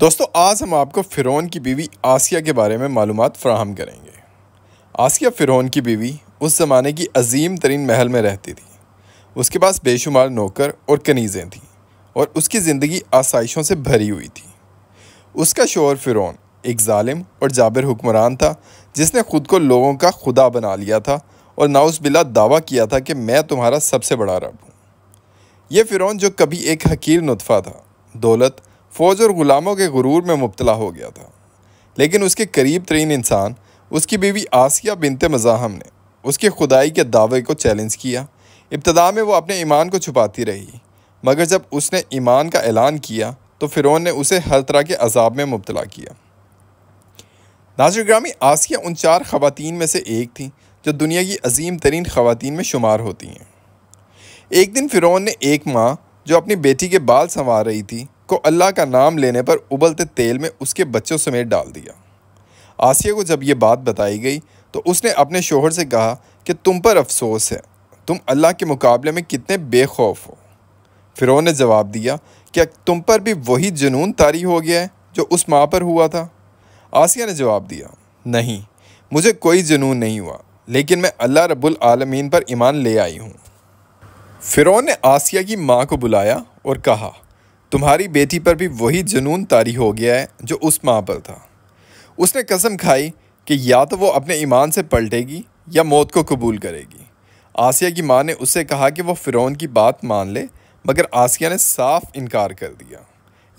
दोस्तों आज हम आपको फ़िरौन की बीवी आसिया के बारे में मालूम फ्राहम करेंगे आसिया फ़िरौन की बीवी उस ज़माने की अजीम तरीन महल में रहती थी उसके पास बेशुमार नौकर और कनीज़ें थीं और उसकी ज़िंदगी आसाइशों से भरी हुई थी उसका शोर फ़िरौन एक ालिम और जाबिर हुक्मरान था जिसने ख़ुद को लोगों का खुदा बना लिया था और नाउस बिला दावा किया था कि मैं तुम्हारा सबसे बड़ा रब हूँ यह फ़िरौन जो कभी एक हकीर नुतफ़ा था दौलत फ़ौज और ग़ुलामों के गुरूर में मुबतला हो गया था लेकिन उसके करीब तरीन इंसान उसकी बीवी आसिया बिनते मज़ाहम ने उसके खुदाई के दावे को चैलेंज किया इब्तदा में वो अपने ईमान को छुपाती रही मगर जब उसने ईमान का ऐलान किया तो फ़िरौन ने उसे हर तरह के अजाब में मुबतला किया नाजर ग्रामी आसिया उन चार ख़वान में से एक थी जो दुनिया की अजीम तरीन ख़वान में शुमार होती हैं एक दिन फ़िरौन ने एक माँ जो अपनी बेटी के बाल संवार रही थी को अल्लाह का नाम लेने पर उबलते तेल में उसके बच्चों समेत डाल दिया आसिया को जब ये बात बताई गई तो उसने अपने शोहर से कहा कि तुम पर अफसोस है तुम अल्लाह के मुकाबले में कितने बेखौफ हो फिर ने जवाब दिया क्या तुम पर भी वही जुनून तारी हो गया है जो उस माँ पर हुआ था आसिया ने जवाब दिया नहीं मुझे कोई जुनून नहीं हुआ लेकिन मैं अल्लाह रब्बुल आलमीन पर ईमान ले आई हूँ फिरौन ने आसिया की माँ को बुलाया और कहा तुम्हारी बेटी पर भी वही जुनून तारी हो गया है जो उस माँ पर था उसने कसम खाई कि या तो वो अपने ईमान से पलटेगी या मौत को कबूल करेगी आसिया की माँ ने उससे कहा कि वो फ़िरौन की बात मान ले मगर आसिया ने साफ इनकार कर दिया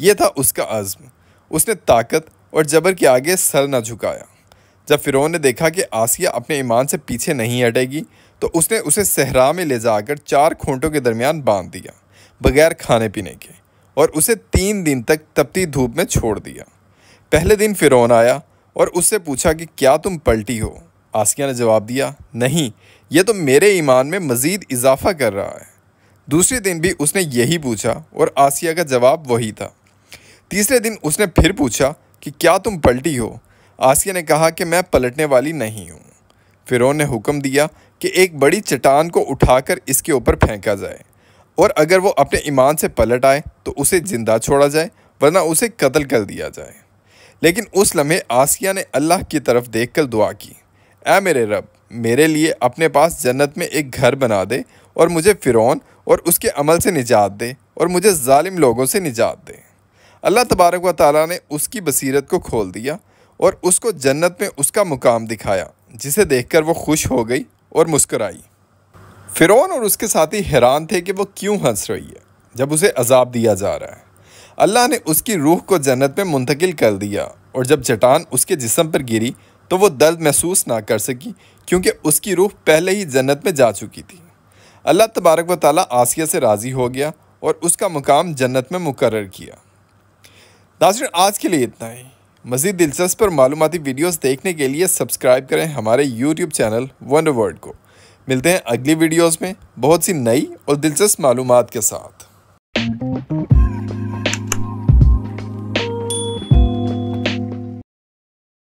यह था उसका अज़म उसने ताकत और जबर के आगे सर न झुकाया जब फ़िरौन ने देखा कि आसिया अपने ईमान से पीछे नहीं हटेगी तो उसने उसे सहरा में ले जाकर चार खूंटों के दरमियान बांध दिया बगैर खाने पीने के और उसे तीन दिन तक तपती धूप में छोड़ दिया पहले दिन फ़िरौन आया और उससे पूछा कि क्या तुम पलटी हो आसिया ने जवाब दिया नहीं यह तो मेरे ईमान में मज़ीद इजाफा कर रहा है दूसरे दिन भी उसने यही पूछा और आसिया का जवाब वही था तीसरे दिन उसने फिर पूछा कि क्या तुम पलटी हो आसिया ने कहा कि मैं पलटने वाली नहीं हूँ फिरौन ने हुक्म दिया कि एक बड़ी चट्टान को उठाकर इसके ऊपर फेंका जाए और अगर वो अपने ईमान से पलट आए तो उसे ज़िंदा छोड़ा जाए वरना उसे कत्ल कर दिया जाए लेकिन उस लम्हे आसिया ने अल्लाह की तरफ देख कर दुआ की ए मेरे रब मेरे लिए अपने पास जन्नत में एक घर बना दे और मुझे फ़िरौन और उसके अमल से निजात दे और मुझे ालिम लोगों से निजात दे अल्लाह तबारक व ताली ने उसकी बसीरत को खोल दिया और उसको जन्नत में उसका मुकाम दिखाया जिसे देखकर वो खुश हो गई और मुस्कराई फ़िरौन और उसके साथी हैरान थे कि वो क्यों हंस रही है जब उसे अजाब दिया जा रहा है अल्लाह ने उसकी रूह को जन्नत में मुंतकिल कर दिया और जब चटान उसके जिसम पर गिरी तो वो दर्द महसूस ना कर सकी क्योंकि उसकी रूह पहले ही जन्नत में जा चुकी थी अल्लाह तबारक व ताली आसिया से राज़ी हो गया और उसका मुकाम जन्नत में मुकर किया नाजर आज के लिए इतना ही मज़ीद दिलचस्प और मालूमती वीडियोज़ देखने के लिए सब्सक्राइब करें हमारे यूट्यूब चैनल वन वर्ल्ड को मिलते हैं अगली वीडियोस में बहुत सी नई और दिलचस्प मालूम के साथ